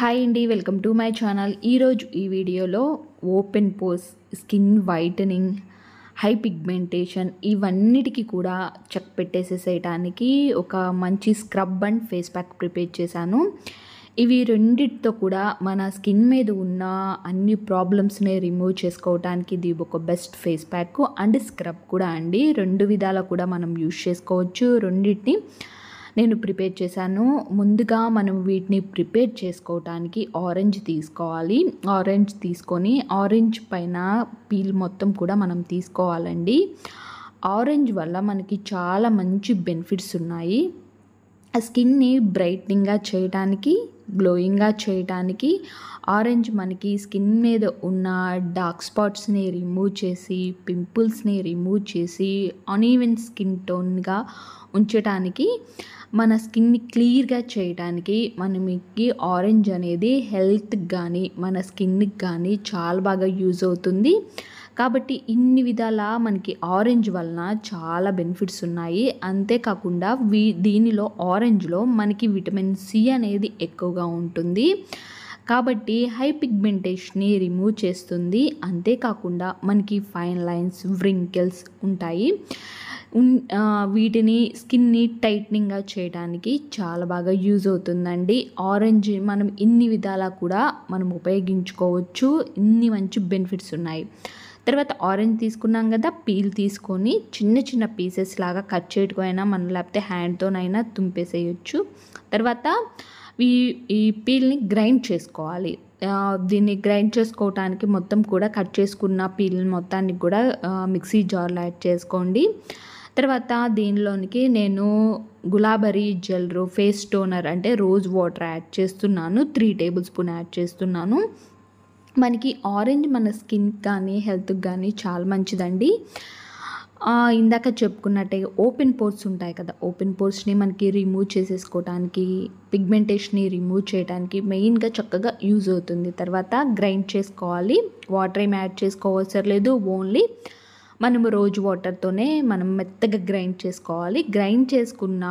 hi అండి welcome to my channel ఈరోజు ఈ వీడియోలో open pores skin whitening high pigmentation ఇవన్నిటికీ కూడా చెక్ పెట్టేసేసేయటానికి ఒక మంచి scrub and face pack prepare చేశాను ఇవి రెండిటితో కూడా మన స్కిన్ మీద ఉన్న అన్ని ప్రాబ్లమ్స్ని రిమూవ్ చేసుకోవడానికి ఇది ఒక best face pack and scrub కూడా అండి రెండు విధాలా కూడా మనం యూజ్ చేసుకోవచ్చు రెండింటిని నేను ప్రిపేర్ చేశాను ముందుగా మనం వీటిని ప్రిపేర్ చేసుకోవటానికి ఆరెంజ్ తీసుకోవాలి ఆరెంజ్ తీసుకొని ఆరెంజ్ పైన పీల్ మొత్తం కూడా మనం తీసుకోవాలండి ఆరెంజ్ వల్ల మనకి చాలా మంచి బెనిఫిట్స్ ఉన్నాయి ఆ స్కిన్ని బ్రైట్నింగ్గా చేయడానికి గ్లోయింగ్గా చేయడానికి ఆరెంజ్ మనకి స్కిన్ మీద ఉన్న డార్క్ స్పాట్స్ని రిమూవ్ చేసి పింపుల్స్ని రిమూవ్ చేసి అన్ఈవెన్ స్కిన్ టోన్గా ఉంచడానికి మన స్కిన్ని క్లియర్గా చేయడానికి మనకి ఆరెంజ్ అనేది హెల్త్కి కానీ మన స్కిన్కి కానీ చాలా బాగా యూజ్ అవుతుంది కాబట్టి ఇన్ని విధాల మనకి ఆరెంజ్ వలన చాలా బెనిఫిట్స్ ఉన్నాయి అంతేకాకుండా వీ దీనిలో ఆరెంజ్లో మనకి విటమిన్ సి అనేది ఎక్కువగా ఉంటుంది కాబట్టి హై పిగ్మెంటేషన్ని రిమూవ్ చేస్తుంది అంతేకాకుండా మనకి ఫైన్ లైన్స్ వ్రింకిల్స్ ఉంటాయి వీటిని స్కిన్ని టైట్నింగ్గా చేయడానికి చాలా బాగా యూజ్ అవుతుందండి ఆరెంజ్ మనం ఇన్ని విధాలా కూడా మనం ఉపయోగించుకోవచ్చు ఇన్ని మంచి బెనిఫిట్స్ ఉన్నాయి తర్వాత ఆరెంజ్ తీసుకున్నాం కదా పీల్ తీసుకొని చిన్న చిన్న పీసెస్ లాగా కట్ అయినా మనం లేకపోతే హ్యాండ్తోనైనా తుంపేసేయచ్చు తర్వాత ఈ ఈ పీల్ని గ్రైండ్ చేసుకోవాలి దీన్ని గ్రైండ్ చేసుకోవటానికి మొత్తం కూడా కట్ చేసుకున్న పీల్ మొత్తాన్ని కూడా మిక్సీ జార్లో యాడ్ చేసుకోండి తర్వాత దీనిలోనికి నేను గులాబరీ జెల్ ఫేస్ టోనర్ అంటే రోజ్ వాటర్ యాడ్ చేస్తున్నాను త్రీ టేబుల్ స్పూన్ యాడ్ చేస్తున్నాను మనకి ఆరెంజ్ మన స్కిన్ కానీ హెల్త్కి కానీ చాలా మంచిదండి ఇందాక చెప్పుకున్నట్టే ఓపెన్ పోర్స్ ఉంటాయి కదా ఓపెన్ పోర్స్ని మనకి రిమూవ్ చేసేసుకోవడానికి పిగ్మెంటేషన్ని రిమూవ్ చేయడానికి మెయిన్గా చక్కగా యూజ్ అవుతుంది తర్వాత గ్రైండ్ చేసుకోవాలి వాటర్ ఏం యాడ్ చేసుకోవసరం లేదు ఓన్లీ మనము రోజు వాటర్తోనే మనం మెత్తగా గ్రైండ్ చేసుకోవాలి గ్రైండ్ చేసుకున్న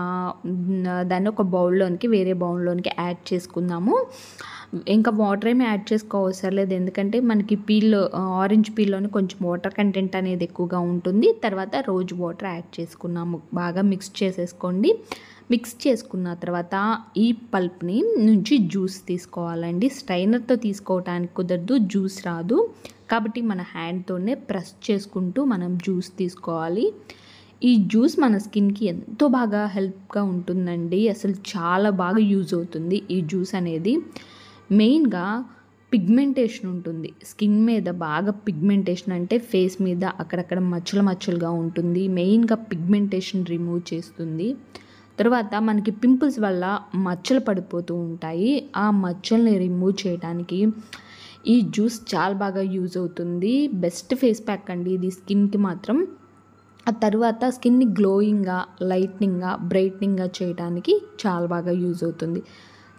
దాన్ని ఒక బౌల్లోనికి వేరే బౌల్లోనికి యాడ్ చేసుకుందాము ఇంకా వాటర్ ఏమి యాడ్ చేసుకోవసరం లేదు ఎందుకంటే మనకి పీల్ ఆరెంజ్ పీల్లోనే కొంచెం వాటర్ కంటెంట్ అనేది ఎక్కువగా ఉంటుంది తర్వాత రోజు వాటర్ యాడ్ చేసుకున్నాము బాగా మిక్స్ చేసేసుకోండి మిక్స్ చేసుకున్న తర్వాత ఈ పల్ప్ని నుంచి జ్యూస్ తీసుకోవాలండి స్ట్రైనర్తో తీసుకోవటానికి కుదరదు జ్యూస్ రాదు కాబట్టి మన హ్యాండ్తోనే ప్రెస్ చేసుకుంటూ మనం జ్యూస్ తీసుకోవాలి ఈ జ్యూస్ మన స్కిన్కి ఎంతో బాగా హెల్ప్గా ఉంటుందండి అసలు చాలా బాగా యూజ్ అవుతుంది ఈ జ్యూస్ అనేది మెయిన్గా పిగ్మెంటేషన్ ఉంటుంది స్కిన్ మీద బాగా పిగ్మెంటేషన్ అంటే ఫేస్ మీద అక్కడక్కడ మచ్చలు మచ్చలుగా ఉంటుంది మెయిన్గా పిగ్మెంటేషన్ రిమూవ్ చేస్తుంది తర్వాత మనకి పింపుల్స్ వల్ల మచ్చలు పడిపోతూ ఉంటాయి ఆ మచ్చల్ని రిమూవ్ చేయడానికి ఈ జ్యూస్ చాలా బాగా యూజ్ అవుతుంది బెస్ట్ ఫేస్ ప్యాక్ అండి ఇది స్కిన్కి మాత్రం ఆ తర్వాత స్కిన్ని గ్లోయింగ్గా లైట్నింగ్గా బ్రైట్నింగ్గా చేయడానికి చాలా బాగా యూజ్ అవుతుంది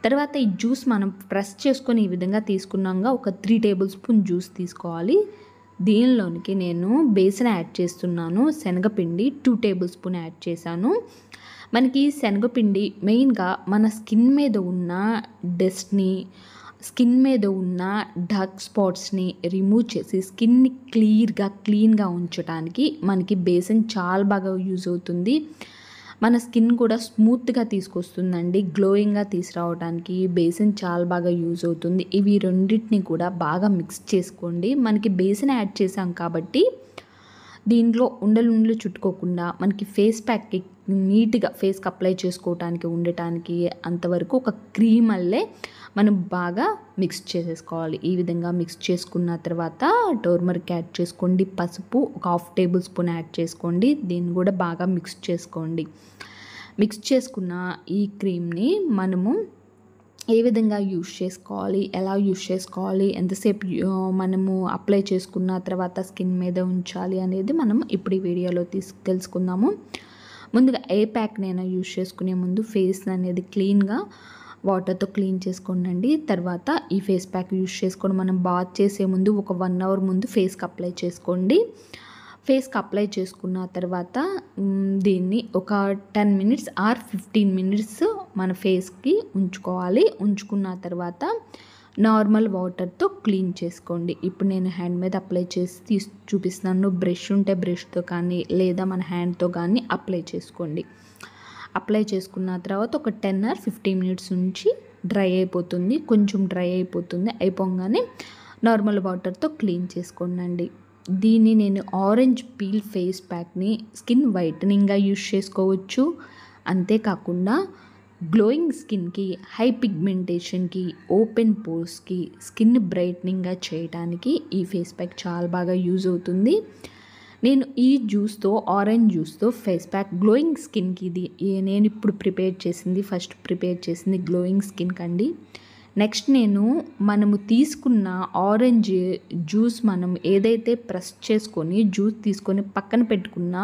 తర్వాత ఈ జ్యూస్ మనం ప్రెస్ చేసుకొని ఈ విధంగా తీసుకున్నాక ఒక త్రీ టేబుల్ స్పూన్ జ్యూస్ తీసుకోవాలి దీనిలోనికి నేను బేసన్ యాడ్ చేస్తున్నాను శనగపిండి టూ టేబుల్ స్పూన్ యాడ్ చేశాను మనకి శనగపిండి మెయిన్గా మన స్కిన్ మీద ఉన్న డస్ట్ని స్కిన్ మీద ఉన్న డార్క్ స్పాట్స్ని రిమూవ్ చేసి స్కిన్ని క్లియర్గా క్లీన్గా ఉంచడానికి మనకి బేసన్ చాలా బాగా యూజ్ అవుతుంది మన స్కిన్ కూడా స్మూత్గా తీసుకొస్తుందండి గ్లోయింగ్గా తీసుకురావడానికి బేసిన్ చాలా బాగా యూజ్ అవుతుంది ఇవి రెండింటిని కూడా బాగా మిక్స్ చేసుకోండి మనకి బేసిన్ యాడ్ చేసాం కాబట్టి దీంట్లో ఉండలు ఉండలు చుట్టుకోకుండా మనకి ఫేస్ ప్యాక్కి నీట్గా ఫేస్కి అప్లై చేసుకోవటానికి ఉండటానికి అంతవరకు ఒక క్రీమ్ అల్లే మనం బాగా మిక్స్ చేసేసుకోవాలి ఈ విధంగా మిక్స్ చేసుకున్న తర్వాత టోర్మర్క్ యాడ్ చేసుకోండి పసుపు ఒక హాఫ్ టేబుల్ స్పూన్ యాడ్ చేసుకోండి దీన్ని కూడా బాగా మిక్స్ చేసుకోండి మిక్స్ చేసుకున్న ఈ క్రీమ్ని మనము ఏ విధంగా యూజ్ చేసుకోవాలి ఎలా యూజ్ చేసుకోవాలి ఎంతసేపు మనము అప్లై చేసుకున్న తర్వాత స్కిన్ మీద ఉంచాలి అనేది మనం ఇప్పుడు ఈ వీడియోలో తీసుకు తెలుసుకుందాము ముందుగా ఏ ప్యాక్ నేను యూజ్ చేసుకునే ముందు ఫేస్ అనేది క్లీన్గా వాటర్తో క్లీన్ చేసుకోండి తర్వాత ఈ ఫేస్ ప్యాక్ యూజ్ చేసుకోండి మనం బాత్ చేసే ముందు ఒక వన్ అవర్ ముందు ఫేస్కి అప్లై చేసుకోండి ఫేస్కి అప్లై చేసుకున్న తర్వాత దీన్ని ఒక ten minutes or fifteen minutes మన ఫేస్కి ఉంచుకోవాలి ఉంచుకున్న తర్వాత నార్మల్ వాటర్తో క్లీన్ చేసుకోండి ఇప్పుడు నేను హ్యాండ్ మీద అప్లై చేసి తీసి చూపిస్తున్నాను బ్రష్ ఉంటే బ్రష్తో కానీ లేదా మన హ్యాండ్తో కానీ అప్లై చేసుకోండి అప్లై చేసుకున్న తర్వాత ఒక టెన్ ఆర్ ఫిఫ్టీన్ మినిట్స్ నుంచి డ్రై అయిపోతుంది కొంచెం డ్రై అయిపోతుంది అయిపోగానే నార్మల్ వాటర్తో క్లీన్ చేసుకోండి దీన్ని నేను ఆరెంజ్ పీల్ ఫేస్ ప్యాక్ని స్కిన్ వైటనింగ్గా యూజ్ చేసుకోవచ్చు అంతేకాకుండా గ్లోయింగ్ స్కిన్కి హై పిగ్మెంటేషన్కి ఓపెన్ పోర్స్కి స్కిన్ బ్రైట్నింగ్గా చేయడానికి ఈ ఫేస్ ప్యాక్ చాలా బాగా యూజ్ అవుతుంది నేను ఈ జ్యూస్తో ఆరెంజ్ జ్యూస్తో ఫేస్ ప్యాక్ గ్లోయింగ్ స్కిన్కి ఇది నేను ఇప్పుడు ప్రిపేర్ చేసింది ఫస్ట్ ప్రిపేర్ చేసింది గ్లోయింగ్ స్కిన్కి అండి నెక్స్ట్ నేను మనము తీసుకున్న ఆరెంజ్ జ్యూస్ మనం ఏదైతే ప్రెస్ చేసుకొని జ్యూస్ తీసుకొని పక్కన పెట్టుకున్న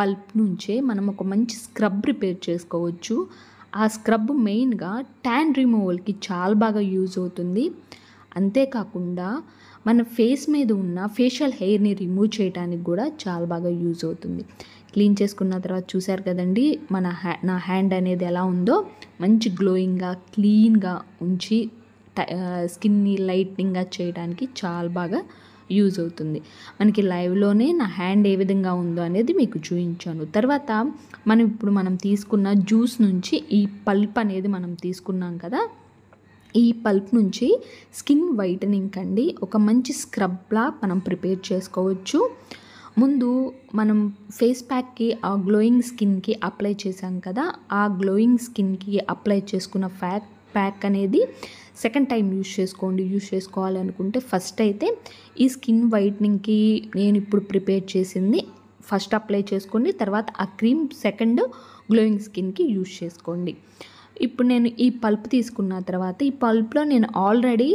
పల్ప్ నుంచే మనం ఒక మంచి స్క్రబ్ ప్రిపేర్ చేసుకోవచ్చు ఆ స్క్రబ్ మెయిన్గా ట్యాన్ రిమూవల్కి చాలా బాగా యూజ్ అవుతుంది అంతేకాకుండా మన ఫేస్ మీద ఉన్న ఫేషియల్ హెయిర్ని రిమూవ్ చేయడానికి కూడా చాలా బాగా యూజ్ అవుతుంది క్లీన్ చేసుకున్న తర్వాత చూశారు కదండి మన హ్యా నా హ్యాండ్ అనేది ఎలా ఉందో మంచి గ్లోయింగ్గా క్లీన్గా ఉంచి స్కిన్ని లైట్నింగ్గా చేయడానికి చాలా బాగా యూజ్ అవుతుంది మనకి లైవ్లోనే నా హ్యాండ్ ఏ విధంగా ఉందో అనేది మీకు చూపించాను తర్వాత మనం ఇప్పుడు మనం తీసుకున్న జ్యూస్ నుంచి ఈ పల్ప్ అనేది మనం తీసుకున్నాం కదా ఈ పల్ప్ నుంచి స్కిన్ వైటనింగ్ అండి ఒక మంచి స్క్రబ్లా మనం ప్రిపేర్ చేసుకోవచ్చు ముందు మనం ఫేస్ ప్యాక్కి ఆ గ్లోయింగ్ స్కిన్కి అప్లై చేసాం కదా ఆ గ్లోయింగ్ స్కిన్కి అప్లై చేసుకున్న ఫ్యాక్ ప్యాక్ అనేది సెకండ్ టైం యూస్ చేసుకోండి యూస్ చేసుకోవాలనుకుంటే ఫస్ట్ అయితే ఈ స్కిన్ వైట్నింగ్కి నేను ఇప్పుడు ప్రిపేర్ చేసింది ఫస్ట్ అప్లై చేసుకోండి తర్వాత ఆ క్రీమ్ సెకండ్ గ్లోయింగ్ స్కిన్కి యూజ్ చేసుకోండి ఇప్పుడు నేను ఈ పల్ప్ తీసుకున్న తర్వాత ఈ పల్ప్లో నేను ఆల్రెడీ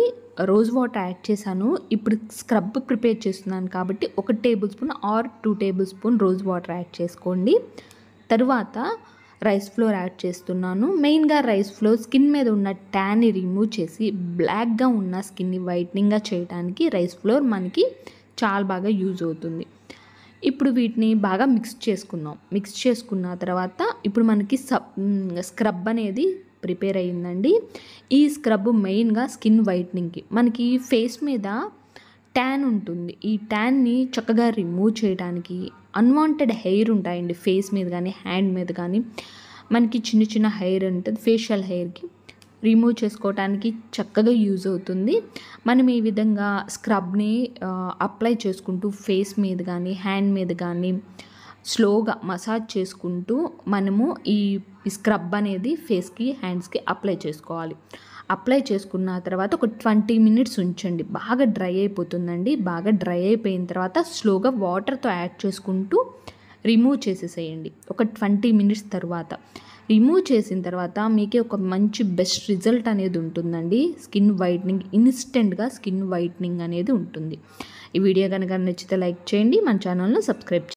రోజ్ వాటర్ యాడ్ చేశాను ఇప్పుడు స్క్రబ్ ప్రిపేర్ చేస్తున్నాను కాబట్టి ఒక tablespoon or two tablespoon rose water add చేసుకోండి తరువాత రైస్ ఫ్లోర్ యాడ్ చేస్తున్నాను మెయిన్గా రైస్ ఫ్లోర్ స్కిన్ మీద ఉన్న ట్యాన్ని రిమూవ్ చేసి బ్లాక్గా ఉన్న స్కిన్ని వైట్నింగ్గా చేయడానికి రైస్ ఫ్లోర్ మనకి చాలా బాగా యూజ్ అవుతుంది ఇప్పుడు వీటిని బాగా మిక్స్ చేసుకుందాం మిక్స్ చేసుకున్న తర్వాత ఇప్పుడు మనకి సబ్ స్క్రబ్ అనేది ప్రిపేర్ అయ్యిందండి ఈ స్క్రబ్ మెయిన్గా స్కిన్ వైట్నింగ్కి మనకి ఫేస్ మీద ట్యాన్ ఉంటుంది ఈ ట్యాన్ని చక్కగా రిమూవ్ చేయడానికి అన్వాంటెడ్ హెయిర్ ఉంటాయండి ఫేస్ మీద కానీ హ్యాండ్ మీద కానీ మనకి చిన్న చిన్న హెయిర్ ఉంటుంది ఫేషియల్ హెయిర్కి రిమూవ్ చేసుకోవటానికి చక్కగా యూజ్ అవుతుంది మనం ఈ విధంగా స్క్రబ్ని అప్లై చేసుకుంటూ ఫేస్ మీద కానీ హ్యాండ్ మీద కానీ స్లోగా మసాజ్ చేసుకుంటూ మనము ఈ స్క్రబ్ అనేది ఫేస్కి హ్యాండ్స్కి అప్లై చేసుకోవాలి అప్లై చేసుకున్న తర్వాత ఒక ట్వంటీ మినిట్స్ ఉంచండి బాగా డ్రై అయిపోతుందండి బాగా డ్రై అయిపోయిన తర్వాత స్లోగా వాటర్తో యాడ్ చేసుకుంటూ రిమూవ్ చేసేసేయండి ఒక ట్వంటీ మినిట్స్ తర్వాత రిమూవ్ చేసిన తర్వాత మీకే ఒక మంచి బెస్ట్ రిజల్ట్ అనేది ఉంటుందండి స్కిన్ వైట్నింగ్ ఇన్స్టెంట్గా స్కిన్ వైట్నింగ్ అనేది ఉంటుంది ఈ వీడియో కనుక నచ్చితే లైక్ చేయండి మన ఛానల్ను సబ్స్క్రైబ్